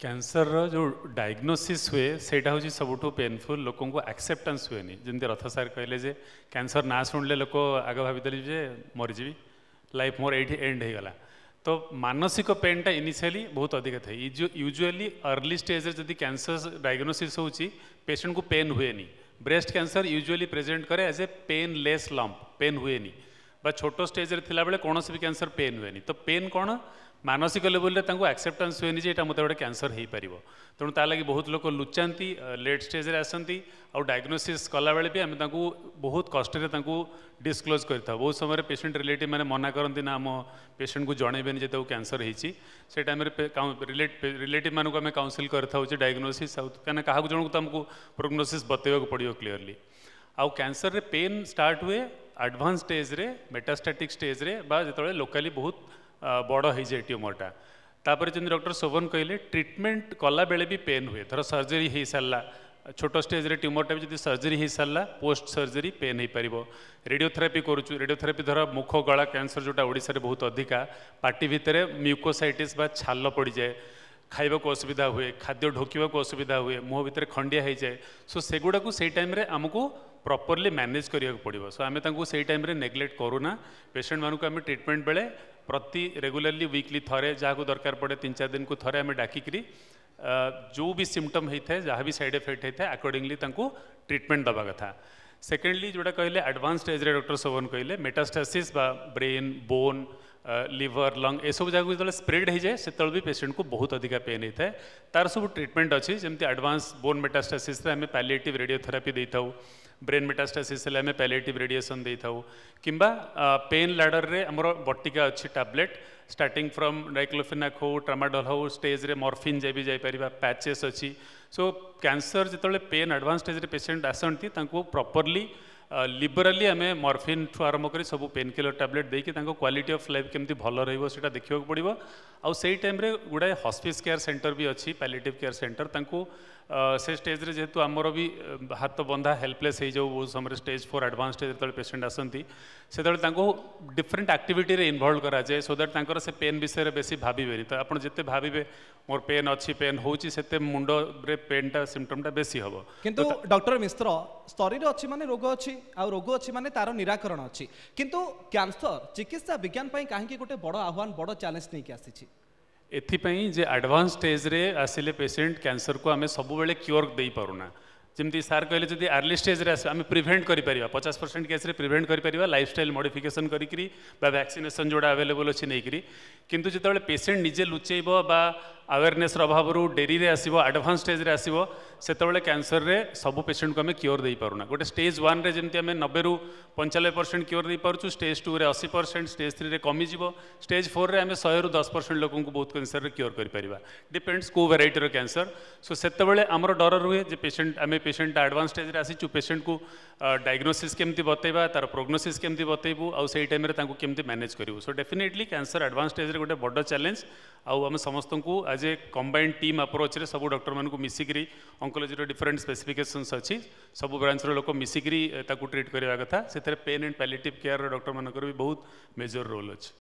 cancer रो जो diagnosis हुए सेटा होची सबटु पेनफुल लोक को हुए नी जें रथ सर कहले कैंसर ना शुणिले लोक आग भावी मरीजी लाइफ मोर एठी एंड हे तो मानसिक पेन टा इनिशियली बहुत अधिक थे यूजुअली अर्ली स्टेज रे जदी कैंसर डायग्नोसिस होची पेशेंट को पेन हुए नी ब्रेस्ट कैंसर यूजुअली प्रेजेंट करे as a painless lump pain हुए नी बा छोटो स्टेज रे थिला बेले कोनोसी भी कैंसर पेन हुए नी तो पेन कौन मानसिक लेवल आक्सेप्टान्स हुए नहीं मत गोटे क्यासर हो पार तेणुता बहुत लोग लुचा लेट स्टेज आसती आउ डायग्नोसीस् कला भी आम बहुत कष्ट डिस्क्लोज कर बहुत समय पेसेंट रिलेट मैंने मना करती ना आम पेसेंट को जनइबे जो क्यासर हो टाइम रिलेट मानक आम काउनसिल करें डायग्नोसीस कहीं क्या जन को तुमको प्रोग्नोसीस् बतेवाक पड़ो क्लीयरली आउ क्यासर में पेन स्टार्ट हुए आडभांस स्टेज्रे मेटास्टाटिक्स स्टेज्रे जो लोकाली बहुत ବଡ଼ ହୋଇଯାଏ ଟ୍ୟୁମର୍ଟା ତାପରେ ଯେମିତି ଡକ୍ଟର ଶୋଭନ କହିଲେ ଟ୍ରିଟମେଣ୍ଟ କଲାବେଳେ ବି ପେନ୍ ହୁଏ ଧର ସର୍ଜରୀ ହୋଇସାରିଲା ଛୋଟ ଷ୍ଟେଜ୍ରେ ଟ୍ୟୁମର୍ଟା ବି ଯଦି ସର୍ଜରୀ ହୋଇସାରିଲା ପୋଷ୍ଟ ସର୍ଜରୀ ପେନ୍ ହୋଇପାରିବ ରେଡ଼ିଓଥେରାପି କରୁଛୁ ରେଡ଼ିଓଥେରାପି ଧର ମୁଖ ଗଳା କ୍ୟାନ୍ସର ଯେଉଁଟା ଓଡ଼ିଶାରେ ବହୁତ ଅଧିକା ପାଟି ଭିତରେ ମ୍ୟୁକୋସାଇଟିସ୍ ବା ଛାଲ ପଡ଼ିଯାଏ ଖାଇବାକୁ ଅସୁବିଧା ହୁଏ ଖାଦ୍ୟ ଢୋକିବାକୁ ଅସୁବିଧା ହୁଏ ମୁହଁ ଭିତରେ ଖଣ୍ଡିଆ ହୋଇଯାଏ ସୋ ସେଗୁଡ଼ାକୁ ସେଇ ଟାଇମ୍ରେ ଆମକୁ प्रपर्ली मैनेज करा पड़ो सो आम से टाइम नेग्लेक्ट करूना पेसेंट मानक आम ट्रिटमेंट बेले प्रति रेगुलाली विकली थे जहाँ को दरकार पड़े तीन चार दिन को थे आम डाकिकी जो भी सिम्टम होता है जहाँ भी सैड इफेक्ट होता है आकर्डिंगली ट्रिटमेंट दवा कथा सेकेंडली जो कहे आडभांस स्टेज डर शोभन कहे metastasis brain bone liver lung एसबू जगह जो स्प्रेड हो जाए से भी पेसेंट को बहुत अधिका पेन होता है तार सब ट्रिटमेंट अच्छी जमी आडभांस बोन मेटास्टासीस्रे आम पैलीएटिव रेडियोथेरापी देता हूँ ବ୍ରେନ୍ ମେଟାଷ୍ଟାସିସ୍ ହେଲେ ଆମେ ପାଲେଟିଭ୍ ରେଡିଏସନ୍ ଦେଇଥାଉ କିମ୍ବା ପେନ୍ ଲାଡ଼ରରେ ଆମର ବଟିକା ଅଛି ଟାବଲେଟ୍ ଷ୍ଟାର୍ଟିଂ ଫ୍ରମ୍ ଡାଇକ୍ଲୋଫିନାକ୍ ହେଉ ଟ୍ରାମାଡଲ୍ ହେଉ ଷ୍ଟେଜ୍ରେ ମର୍ଫିନ୍ ଯାଇ ବି ଯାଇପାରିବା ପ୍ୟାଚେସ୍ ଅଛି ସୋ କ୍ୟାନ୍ସର ଯେତେବେଳେ ପେନ୍ ଆଡ଼ଭାନ୍ସ ଷ୍ଟେଜ୍ରେ ପେସେଣ୍ଟ ଆସନ୍ତି ତାଙ୍କୁ ପ୍ରପର୍ଲି लिबराली आम मर्फिन ठू आरंभ कर सब पेनकिलर टैबलेट देखिए কোয়ালিটি अफ लाइफ কেমি भल रहा देखा দেখা आई टाइम गुड़ाए हस्पिस् केयार सेन्टर भी अच्छी पैलेटिव केयार सेन्टर ताकू से स्टेज जेहतु आमर भी हाथ बंधा हेल्पलेस हो जाऊ बहुत समय स्टेज फोर आडभान्स स्टेज जो पेसेंट आसती से डिफरेन्ट आक्टिविटी इनवल्व कराए सो दैट से पेन विषय में बेस भावे तो आप जिते भावे मोर पेन अच्छी पेन होते मुंडे पेनटा सिमटमटा बेस हम कि डक्टर मिश्र स्तर अच्छी मानते रोग अच्छी ଆଉ ରୋଗ ଅଛି ମାନେ ତାର ନିରାକରଣ ଅଛି କିନ୍ତୁ କ୍ୟାନ୍ସର ଚିକିତ୍ସା ବିଜ୍ଞାନ ପାଇଁ କାହିଁକି ଗୋଟେ ବଡ଼ ଆହ୍ୱାନ ବଡ଼ ଚ୍ୟାଲେଞ୍ଜ ନେଇକି ଆସିଛି ଏଥିପାଇଁ ଯେ ଆଡ଼ଭାନ୍ସ ଷ୍ଟେଜ୍ରେ ଆସିଲେ ପେସେଣ୍ଟ କ୍ୟାନ୍ସରକୁ ଆମେ ସବୁବେଳେ କ୍ୟୋର ଦେଇପାରୁନା ଯେମିତି ସାର୍ କହିଲେ ଯଦି ଆର୍ଲି ଷ୍ଟେଜ୍ରେ ଆସିବା ଆମେ ପ୍ରିଭେଣ୍ଟ କରିପାରିବା ପଚାଶ ପରସେଣ୍ଟ କେସ୍ରେ ପ୍ରିଭେଣ୍ଟ କରିପାରିବା ଲାଇଫଷ୍ଟାଇଲ୍ ମଡ଼ିଫିକେସନ୍ କରିକିରି ବା ଭ୍ୟାକ୍ସିନେସନ୍ ଯେଉଁଟା ଆଭେଲେବଲ୍ ଅଛି ନେଇକିରି କିନ୍ତୁ ଯେତେବେଳେ ପେସେଣ୍ଟ ନିଜେ ଲୁଚେଇବ ବା अवेयरने अभाव डेरी में आसो आडभांस स्टेज्रे आसत कैनसर में सब पेसेंट को आम क्योर दे पारना गोटे स्टेज वन जमी आम नबे पंचानबे परसेंट क्योर दे पार्छू स्टेज टू में अशी परसेंट स्टेज थ्री में कमिज स्टेज फोर में आम शहे दस परसेंट लोक बहुत कैनसर में क्योर करपेड्स को भेर कैनसर सो से आम डर रुहे पेसेंट आम पेसेंट आडभांस स्टेज्रे आसीचु पेसेंट को डायग्नोसीस के बतैवा तार प्रोग्नोसीस केमती बतैबू आउ से टाइम केमी मैनेज करूँ सो डेफिनेटली कैनसर आडभांस स्टेज्रे गोटे बड़ चैलेंज आम समस्त को आज ए कंबाइंड टीम आप्रोच रे सब डॉक्टर मानू मिसिकी अंकोलोजी डिफरेन्ट स्पेसीफिकेसन अच्छी सब ब्रांच लोक मिसिकी ट्रीट करवा कथा से pain and palliative care doctor मानकर भी बहुत मेजर रोल अच्छे